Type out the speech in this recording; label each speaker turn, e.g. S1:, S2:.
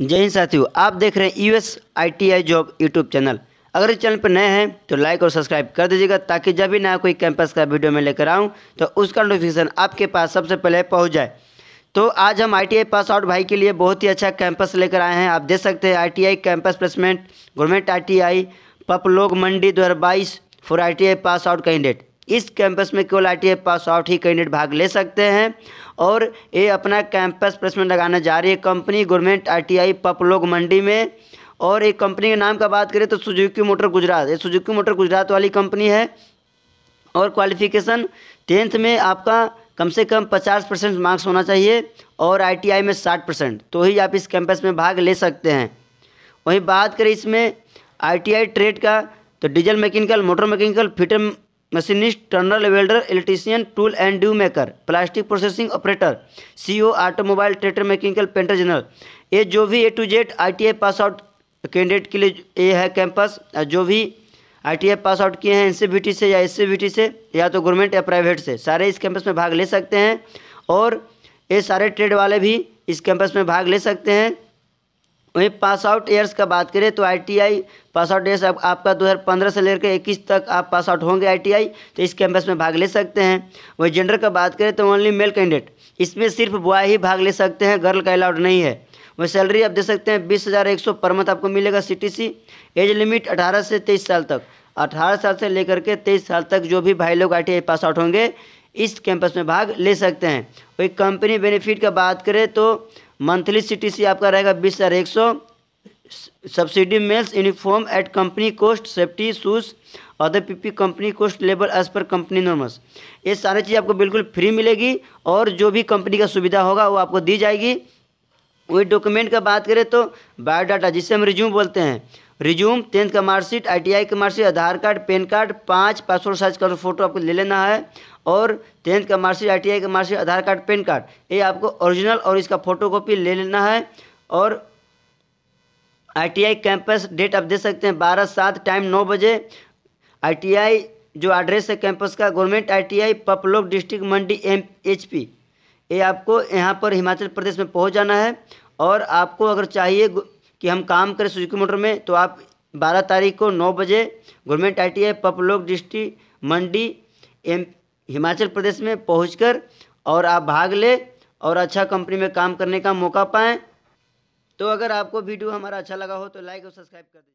S1: जय हिंद साथियों आप देख रहे हैं U S I T I job YouTube channel अगर इस चैनल पर नए हैं तो लाइक और सब्सक्राइब कर दीजिएगा ताकि जब भी नया कोई कैंपस का वीडियो मैं लेकर आऊँ तो उसका नोटिफिकेशन आपके पास सबसे पहले पहुँच जाए तो आज हम आई पास आउट भाई के लिए बहुत ही अच्छा कैंपस लेकर आए हैं आप देख सकते हैं I campus placement government I T Mandi दो हज़ार बाईस for I pass out candidate इस कैंपस में केवल आई पास आउट ही कैंडिडेट भाग ले सकते हैं और ये अपना कैंपस प्लेसमेंट लगाना जा रही है company government ITI Paplog Mandi में और एक कंपनी के नाम का बात करें तो सुजुकी मोटर गुजरात ये सुजुकी मोटर गुजरात वाली कंपनी है और क्वालिफिकेशन टेंथ में आपका कम से कम पचास परसेंट मार्क्स होना चाहिए और आईटीआई में साठ परसेंट तो ही आप इस कैंपस में भाग ले सकते हैं वहीं बात करें इसमें आईटीआई ट्रेड का तो diesel mechanical motor mechanical fitter machinist turner welder electrician tool and die maker plastic processing operator ओ automobile tractor mechanical painter general ये जो भी A to Z ITI pass out candidate के लिए ये है कैंपस जो भी आई पास आउट किए हैं एन से या एस से या तो गवर्नमेंट या प्राइवेट से सारे इस कैंपस में भाग ले सकते हैं और ये सारे ट्रेड वाले भी इस कैंपस में भाग ले सकते हैं वहीं पास आउट ईयर्स का बात करें तो आईटीआई पास आउट ईयर्स आप, आपका 2015 से लेकर इक्कीस तक आप पास आउट होंगे आईटीआई तो इस कैंपस में भाग ले सकते हैं वहीं जेंडर का बात करें तो ओनली मेल कैंडिडेट इसमें सिर्फ बॉय ही भाग ले सकते हैं गर्ल का अलाउड नहीं है वहीं सैलरी आप दे सकते हैं बीस हज़ार एक सौ पर मंथ आपको मिलेगा C T C age limit अठारह से तेईस साल तक अठारह साल से लेकर के तेईस साल तक जो भी भाई लोग आई पास आउट होंगे इस कैंपस में भाग ले सकते हैं वही कंपनी बेनिफिट का बात करें तो मंथली सी टी सी आपका रहेगा बीस हज़ार एक सौ subsidy meals uniform at company cost safety shoes other PP company cost labour as पर कंपनी नॉर्मस ये सारी चीज़ आपको बिल्कुल फ्री मिलेगी और जो भी कंपनी का सुविधा होगा वो आपको दी जाएगी वही डॉक्यूमेंट का बात करें तो बायोडाटा जिसे हम रिज्यूम बोलते हैं रिज्यूम टेंथ का मार्कशीट आईटीआई का marksheet Aadhaar card PAN card पाँच पासपोर्ट साइज का तो फोटो आपको ले लेना है और टेंथ का मार्कशीट आईटीआई का marksheet Aadhaar card PAN card ये आपको ओरिजिनल और इसका फोटोकॉपी ले लेना है और आईटीआई कैंपस डेट आप दे सकते हैं बारह सात टाइम नौ बजे आई जो एड्रेस है कैंपस का government I Paplog district Mandi M H P ये आपको यहाँ पर हिमाचल प्रदेश में पहुँच जाना है और आपको अगर चाहिए कि हम काम करें सुजुकी मोटर में तो आप बारह तारीख को नौ बजे government I T I Paplog district Mandi M Himachal Pradesh में पहुँच और आप भाग लें और अच्छा कंपनी में काम करने का मौका पाएँ तो अगर आपको वीडियो हमारा अच्छा लगा हो तो लाइक और सब्सक्राइब कर दीजिए